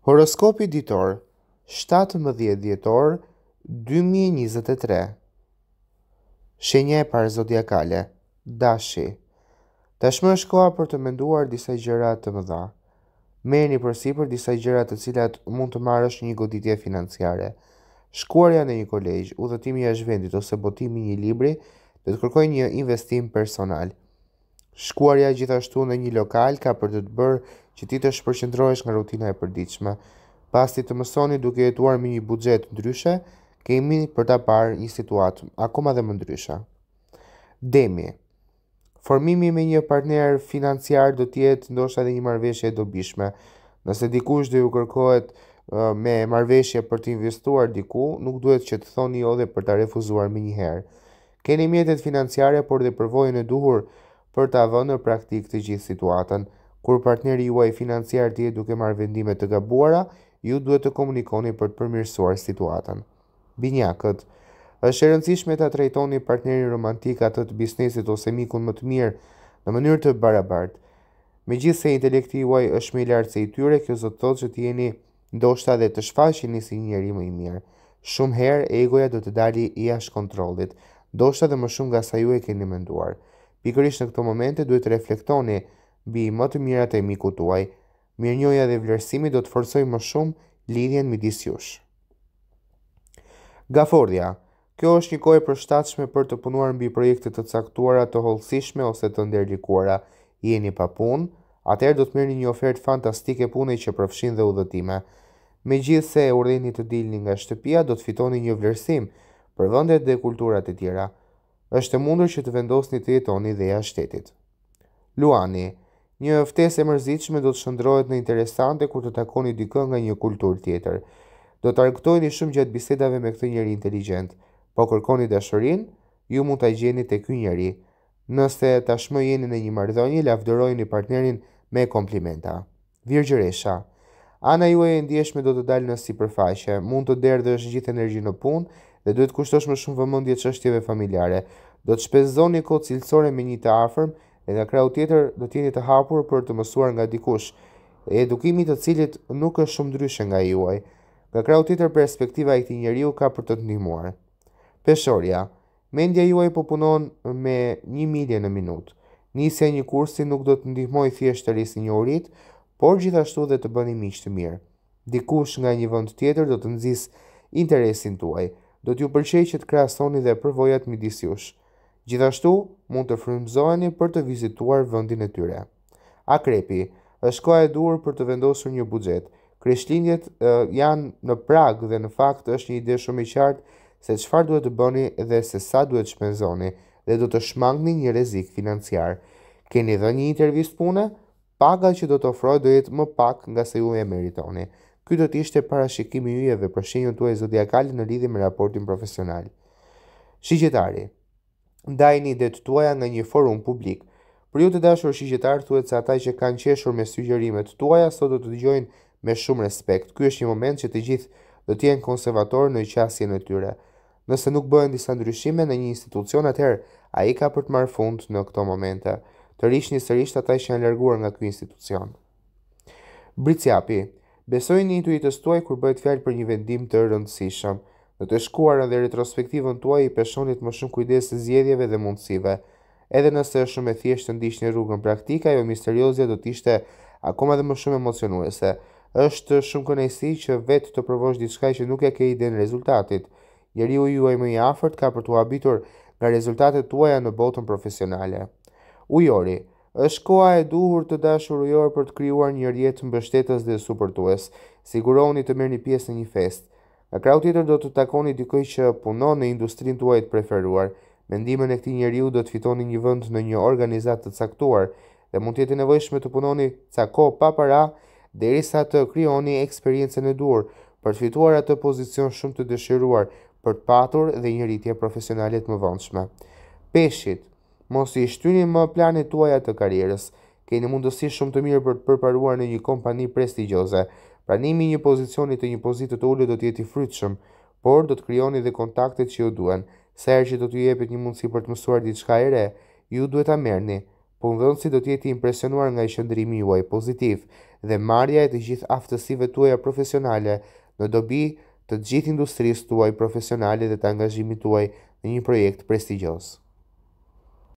Horoskopi ditor 17 dhjetor 2023 Shenja e parë zodiakale Dashi Tashmë është për të menduar disa gjëra të mëdha. përsi përsipër disa gjëra të cilat mund të marrësh një goditje financiare. Shkuarja në një kolegj, udhëtimi jashtë vendit ose botimi një libri do të kërkoj një investim personal. Shkuarja gjithashtu në një lokal ka për të të bërë që ti të shpërqendrohesh nga rutina e përditshme. Pasti të mësoni duke jetuar me një buxhet ndryshe, kemi për ta parë një situatë akoma dhe më ndryshe. Demi. Formimi me një partner financiar do të jetë ndoshta edhe një marrëveshje e dobishme. Nëse dikush do ju kërkohet me marrëveshje për të investuar diku, nuk duhet që të thoni jo dhe për ta refuzuar më një herë. Keni mjetet financiare por dhe përvojën e duhur për ta vënë në praktik të gjithë situatën. Kur partneri juaj financiar të jetë duke marrë vendime të gabuara, ju duhet të komunikoni për të përmirësuar situatën. Binjakët është e rëndësishme ta trajtoni partnerin romantik atë të biznesit ose mikun më të mirë në mënyrë të barabartë. se intelekti juaj është më i lartë se i tyre, kjo zotë thotë që t'jeni jeni ndoshta dhe të shfaqeni si një më i mirë. Shumë herë egoja do të dalë jashtë kontrollit, ndoshta dhe më shumë nga sa ju e keni menduar. Pikërisht në këto momente duhet të reflektoni mbi më të mirat e miku tuaj. Mirënjohja dhe vlerësimi do të forsoj më shumë lidhjen midis jush. Gafordja Kjo është një kohë e përshtatshme për të punuar mbi projekte të caktuara të hollësishme ose të ndërlikuara. Jeni pa punë, atëherë do të merrni një ofertë fantastike pune që përfshin dhe udhëtime. Megjithse e urdhëni të dilni nga shtëpia, do të fitoni një vlerësim për vendet dhe kulturat e tjera. Është e mundur që të vendosni të jetoni dhe jashtë shtetit. Luani, Një ftesë e mërzitshme do të shndrohet në interesante kur të takoni dikë nga një kulturë tjetër. Do të argëtojni shumë gjatë bisedave me këtë njeri inteligent, po kërkoni dashurinë, ju mund ta gjeni te ky njeri. Nëse tashmë jeni në një marrëdhënie, lavdërojini partnerin me komplimenta. Virgjëresha, ana juaj e ndjeshme do të dalë në sipërfaqe, mund të derdhësh gjithë energjinë në punë dhe duhet të kushtosh më shumë vëmendje çështjeve familjare. Do të shpenzoni kohë cilësore me një të afërm, dhe nga krahu tjetër do të jeni të hapur për të mësuar nga dikush, e edukimi i të cilit nuk është shumë ndryshe nga juaj. Nga krahu tjetër perspektiva e këtij njeriu ka për të të ndihmuar. Peshorja, mendja juaj po punon me 1 milje në minutë. Nisja një kursi nuk do të ndihmoj thjesht të rrisë një orit, por gjithashtu dhe të bëni miqë të mirë. Dikush nga një vënd tjetër do të nëzis interesin të uaj, do t'ju përqej që të krasoni dhe përvojat midis disjush. Gjithashtu, mund të frymëzoheni për të vizituar vendin e tyre. Akrepi është koha e duhur për të vendosur një buxhet. Krishtlindjet janë në prag dhe në fakt është një ide shumë e qartë se çfarë duhet të bëni dhe se sa duhet të shpenzoni dhe do të shmangni një rrezik financiar. Keni dhënë një intervistë pune? Paga që do të ofrohet do jetë më pak nga se ju e meritoni. Ky do të ishte parashikimi i yjeve për shenjën tuaj zodiakale në lidhje me raportin profesional. Shigjetari, ndajni dhe të tuaja nga një forum publik. Për ju të dashur shqiptar thuhet se ata që kanë qeshur me sugjerimet tuaja sot do të dëgjojnë me shumë respekt. Ky është një moment që të gjithë do të jenë konservator në qasjen e tyre. Nëse nuk bëhen disa ndryshime në një institucion atëherë ai ka për të marrë fund në këto momente. Të rishni një sërish ata që janë larguar nga ky institucion. Britsi besoj në intuitës tuaj kur bëhet fjalë për një vendim të rëndësishëm. Në të shkuarën dhe retrospektivën tuaj i peshonit më shumë kujdes të zjedhjeve dhe mundësive. Edhe nëse është shumë e thjeshtë të ndisht një rrugën praktika, jo misteriozja do t'ishte akoma dhe më shumë emocionuese. është shumë kënejsi që vetë të përvosh diçka që nuk e ke ide në rezultatit. Njeri u juaj më i afert ka për të abitur nga rezultatet tuaja në botën profesionale. Ujori, është koha e duhur të dashur ujor për të kryuar një rjetë mbështetës dhe supertues. Siguroni të mirë një pjesë në një festë. Në krau tjetër do të takoni dikoj që punon në industrin të uajt preferuar, me ndimën e këti një riu do të fitoni një vënd në një organizat të caktuar, dhe mund tjetë nevojshme të punoni cako pa para, dhe risa të kryoni eksperiencen e dur, për të fituar atë pozicion shumë të dëshiruar, për të patur dhe një rritje profesionalit më vëndshme. Peshit, mos i shtyni më planit të të karierës, keni mundësi shumë të mirë për të përparuar në një kompani prestigjose, Pranimi i një pozicioni të një pozite të ulët do të jetë i frytshëm, por do të krijoni dhe kontaktet që ju duhen. Sa herë që do t'ju jepet një mundësi për të mësuar diçka e re, ju duhet ta merrni. Punëdhënësi do të jetë i impresionuar nga qëndrimi juaj pozitiv dhe marrja e të gjithë aftësive tuaja profesionale në dobi të gjithë industrisë tuaj profesionale dhe të angazhimit tuaj në një projekt prestigjios.